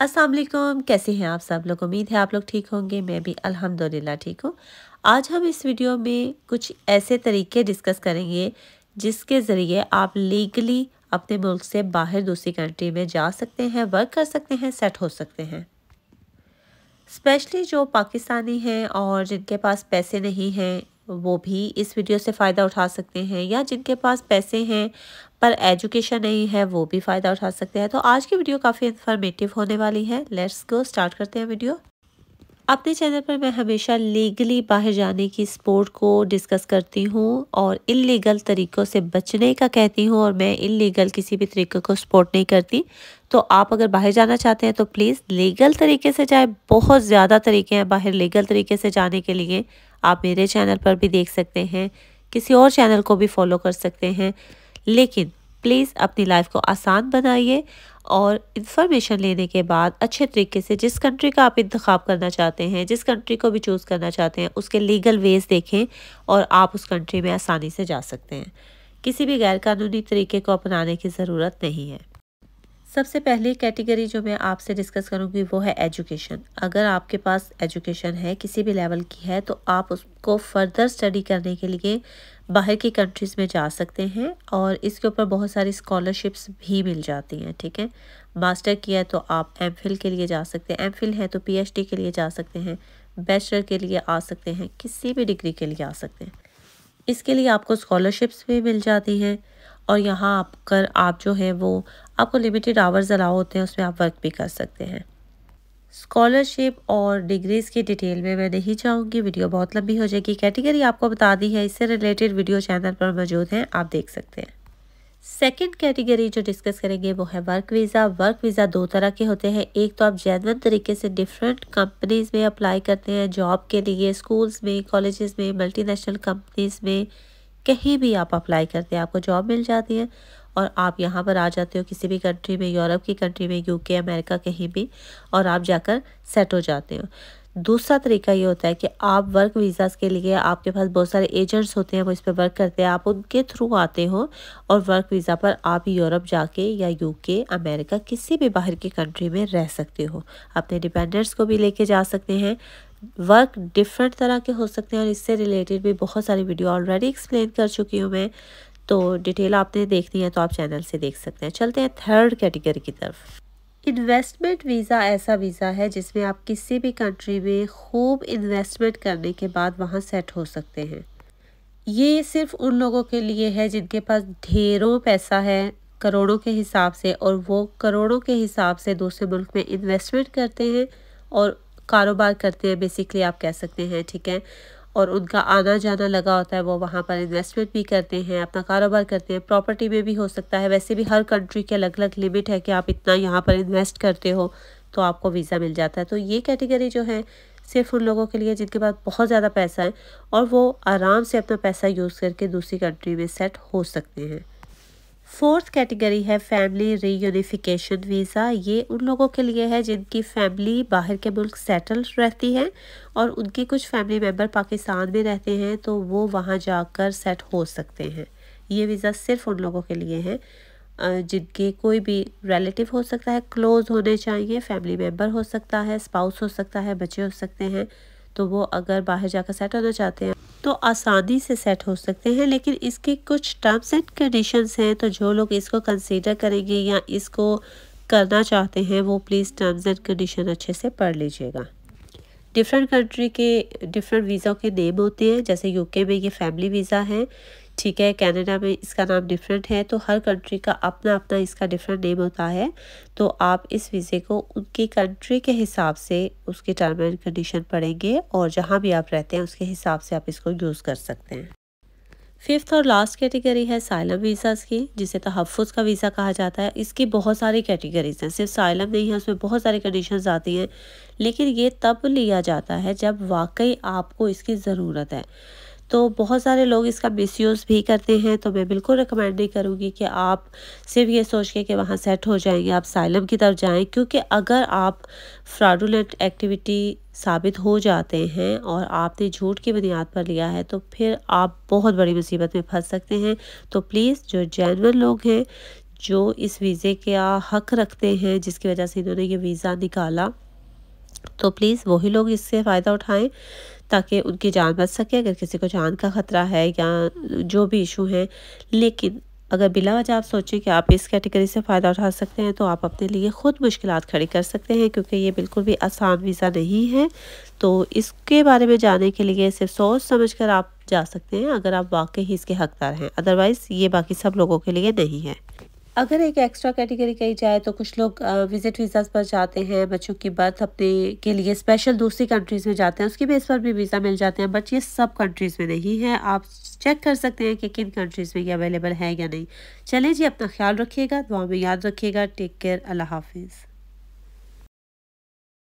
अस्सलाम वालेकुम कैसे हैं आप सब लोग उम्मीद है आप लोग ठीक होंगे मैं भी अल्हम्दुलिल्लाह ठीक हूँ आज हम इस वीडियो में कुछ ऐसे तरीके डिस्कस करेंगे जिसके ज़रिए आप लीगली अपने मुल्क से बाहर दूसरी कंट्री में जा सकते हैं वर्क कर सकते हैं सेट हो सकते हैं स्पेशली जो पाकिस्तानी हैं और जिनके पास पैसे नहीं हैं वो भी इस वीडियो से फ़ायदा उठा सकते हैं या जिनके पास पैसे हैं पर एजुकेशन नहीं है वो भी फ़ायदा उठा सकते हैं तो आज की वीडियो काफ़ी इन्फॉर्मेटिव होने वाली है लेट्स गो स्टार्ट करते हैं वीडियो अपने चैनल पर मैं हमेशा लीगली बाहर जाने की स्पोर्ट को डिस्कस करती हूँ और इलीगल तरीक़ों से बचने का कहती हूँ और मैं इलीगल किसी भी तरीक़े को सपोर्ट नहीं करती तो आप अगर बाहर जाना चाहते हैं तो प्लीज़ लीगल तरीके से जाए बहुत ज़्यादा तरीके हैं बाहर लीगल तरीके से जाने के लिए आप मेरे चैनल पर भी देख सकते हैं किसी और चैनल को भी फॉलो कर सकते हैं लेकिन प्लीज़ अपनी लाइफ को आसान बनाइए और इन्फॉर्मेशन लेने के बाद अच्छे तरीके से जिस कंट्री का आप इंतखब करना चाहते हैं जिस कंट्री को भी चूज़ करना चाहते हैं उसके लीगल वेज देखें और आप उस कंट्री में आसानी से जा सकते हैं किसी भी गैरकानूनी तरीके को अपनाने की ज़रूरत नहीं है सबसे पहली कैटेगरी जो मैं आपसे डिस्कस करूंगी वो है एजुकेशन अगर आपके पास एजुकेशन है किसी भी लेवल की है तो आप उसको फर्दर स्टडी करने के लिए बाहर की कंट्रीज़ में जा सकते हैं और इसके ऊपर बहुत सारी स्कॉलरशिप्स भी मिल जाती हैं ठीक है मास्टर किया है तो आप एम के लिए जा सकते हैं एम है तो पी के लिए जा सकते हैं बैचलर के लिए आ सकते हैं किसी भी डिग्री के लिए आ सकते हैं इसके लिए आपको स्कॉलरशिप्स भी मिल जाती हैं और यहाँ आप कर आप जो है वो आपको लिमिटेड आवर्स अलाउ होते हैं उसमें आप वर्क भी कर सकते हैं स्कॉलरशिप और डिग्रीज़ की डिटेल में मैं नहीं चाहूँगी वीडियो बहुत लंबी हो जाएगी कैटेगरी आपको बता दी है इससे रिलेटेड वीडियो चैनल पर मौजूद हैं आप देख सकते हैं सेकेंड कैटेगरी जो डिस्कस करेंगे वो है वर्क वीज़ा वर्क वीज़ा दो तरह के होते हैं एक तो आप जैनवन तरीके से डिफरेंट कंपनीज़ में अप्लाई करते हैं जॉब के लिए स्कूल्स में कॉलेजेस में मल्टीनेशनल कंपनीज़ में कहीं भी आप अप्लाई करते हैं आपको जॉब मिल जाती है और आप यहाँ पर आ जाते हो किसी भी कंट्री में यूरोप की कंट्री में यूके अमेरिका कहीं भी और आप जाकर सेट हो जाते हो दूसरा तरीका ये होता है कि आप वर्क वीज़ाज़ के लिए आपके पास बहुत सारे एजेंट्स होते हैं वो इस पर वर्क करते हैं आप उनके थ्रू आते हो और वर्क वीज़ा पर आप यूरोप जाके या यूके अमेरिका किसी भी बाहर की कंट्री में रह सकते हो अपने डिपेंडेंट्स को भी लेके जा सकते हैं वर्क डिफरेंट तरह के हो सकते हैं और इससे रिलेटेड भी बहुत सारी वीडियो ऑलरेडी एक्सप्लेन कर चुकी हूँ मैं तो डिटेल आपने देखनी है तो आप चैनल से देख सकते हैं चलते हैं थर्ड कैटेगरी की तरफ इन्वेस्टमेंट वीज़ा ऐसा वीज़ा है जिसमें आप किसी भी कंट्री में खूब इन्वेस्टमेंट करने के बाद वहाँ सेट हो सकते हैं ये सिर्फ उन लोगों के लिए है जिनके पास ढेरों पैसा है करोड़ों के हिसाब से और वो करोड़ों के हिसाब से दूसरे मुल्क में इन्वेस्टमेंट करते हैं और कारोबार करते हैं बेसिकली आप कह सकते हैं ठीक है और उनका आना जाना लगा होता है वो वहाँ पर इन्वेस्टमेंट भी करते हैं अपना कारोबार करते हैं प्रॉपर्टी में भी हो सकता है वैसे भी हर कंट्री के अलग अलग लिमिट है कि आप इतना यहाँ पर इन्वेस्ट करते हो तो आपको वीज़ा मिल जाता है तो ये कैटेगरी जो है सिर्फ उन लोगों के लिए जिनके पास बहुत ज़्यादा पैसा है और वो आराम से अपना पैसा यूज़ करके दूसरी कंट्री में सेट हो सकते हैं फोर्थ कैटेगरी है फैमिली रीयूनिफिकेशन वीज़ा ये उन लोगों के लिए है जिनकी फैमिली बाहर के मुल्क सेटल रहती है और उनके कुछ फैमिली मेम्बर पाकिस्तान में रहते हैं तो वो वहाँ जाकर सेट हो सकते हैं ये वीज़ा सिर्फ उन लोगों के लिए है जिनके कोई भी रिलेटिव हो सकता है क्लोज़ होने चाहिए फैमिली मेम्बर हो सकता है स्पाउस हो सकता है बच्चे हो सकते हैं तो वो अगर बाहर जाकर सेट होना चाहते हैं तो आसानी से सेट हो सकते हैं लेकिन इसके कुछ टर्म्स एंड कंडीशंस हैं तो जो लोग इसको कंसीडर करेंगे या इसको करना चाहते हैं वो प्लीज़ टर्म्स एंड कंडीशन अच्छे से पढ़ लीजिएगा डिफरेंट कंट्री के डिफरेंट वीज़ा के नेम होते हैं जैसे यूके में ये फैमिली वीज़ा है ठीक है कनाडा में इसका नाम डिफरेंट है तो हर कंट्री का अपना अपना इसका डिफरेंट नेम होता है तो आप इस वीज़े को उनकी कंट्री के हिसाब से उसके टर्म एंड कंडीशन पढ़ेंगे और जहाँ भी आप रहते हैं उसके हिसाब से आप इसको यूज़ कर सकते हैं फिफ्थ और लास्ट कैटेगरी है साइलम वीज़ाज़ की जिसे तहफ़ का वीज़ा कहा जाता है इसकी बहुत सारी कैटेगरीज हैं सिर्फ साइलम नहीं है उसमें बहुत सारी कंडीशंस आती हैं लेकिन ये तब लिया जाता है जब वाकई आपको इसकी ज़रूरत है तो बहुत सारे लोग इसका मिस भी करते हैं तो मैं बिल्कुल रिकमेंड नहीं करूँगी कि आप सिर्फ ये सोच के कि वहाँ सेट हो जाएंगे आप साइलम की तरफ जाएं क्योंकि अगर आप फ्रॉडुलेंट एक्टिविटी साबित हो जाते हैं और आपने झूठ की बुनियाद पर लिया है तो फिर आप बहुत बड़ी मुसीबत में फंस सकते हैं तो प्लीज़ जो जैनवन लोग हैं जो इस वीज़े का हक रखते हैं जिसकी वजह से इन्होंने ये वीज़ा निकाला तो प्लीज़ वही लोग इससे फ़ायदा उठाएं ताकि उनकी जान बच सके अगर किसी को जान का ख़तरा है या जो भी इशू है लेकिन अगर बिला वजह आप सोचें कि आप इस कैटेगरी से फ़ायदा उठा सकते हैं तो आप अपने लिए ख़ुद मुश्किल खड़ी कर सकते हैं क्योंकि ये बिल्कुल भी आसान वीज़ा नहीं है तो इसके बारे में जाने के लिए सिर्फ सोच समझ कर आप जा सकते हैं अगर आप वाकई ही इसके हकदार हैं अदरवाइज़ ये बाकी सब लोगों के लिए नहीं है अगर एक एक्स्ट्रा कैटेगरी कही जाए तो कुछ लोग विज़िट वीज़ाज़ पर जाते हैं बच्चों की बर्थ अपने के लिए स्पेशल दूसरी कंट्रीज़ में जाते हैं उसकी बेस पर भी वीज़ा मिल जाते हैं बट ये सब कंट्रीज़ में नहीं है आप चेक कर सकते हैं कि किन कंट्रीज़ में ये अवेलेबल है या नहीं चलें जी अपना ख्याल रखिएगा दुआ में याद रखिएगा टेक केयर अल्लाह हाफिज़